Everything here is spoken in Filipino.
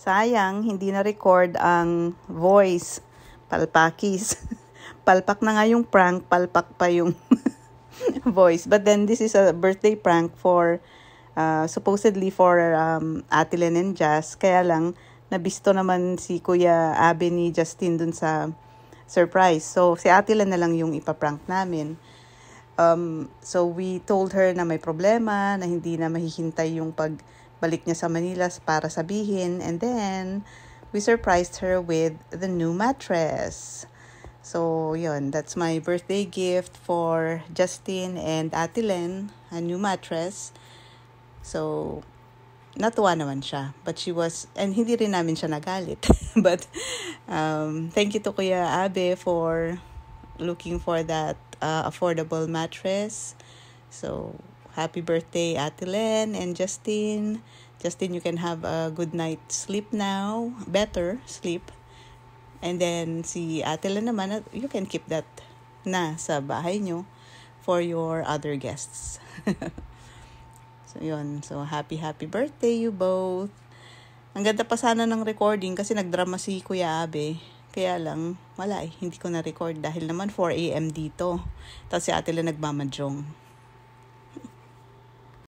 Sayang, hindi na record ang voice. Palpakis. palpak na nga yung prank, palpak pa yung voice. But then this is a birthday prank for uh, supposedly for um, Ate Len and Jazz. Kaya lang, nabisto naman si Kuya Abby ni Justin dun sa surprise. So, si Ate Len na lang yung ipaprank namin. Um, so, we told her na may problema, na hindi na mahihintay yung pag balik niya sa Manila para sabihin. And then, we surprised her with the new mattress. So, yun. That's my birthday gift for Justin and Ate A new mattress. So, natuwa naman siya. But she was, and hindi rin namin siya nagalit. but, um, thank you to Kuya Abe for looking for that uh, affordable mattress. So, Happy birthday, Ate Len and Justin. Justin, you can have a good night sleep now. Better sleep. And then, si Ate Len naman, you can keep that na sa bahay nyo for your other guests. so, yun. So, happy, happy birthday you both. Ang ganda pa sana ng recording kasi nagdrama si Kuya Abe. Kaya lang, wala eh. Hindi ko na-record dahil naman 4am dito. Tapos si ate lang nagmamadyong.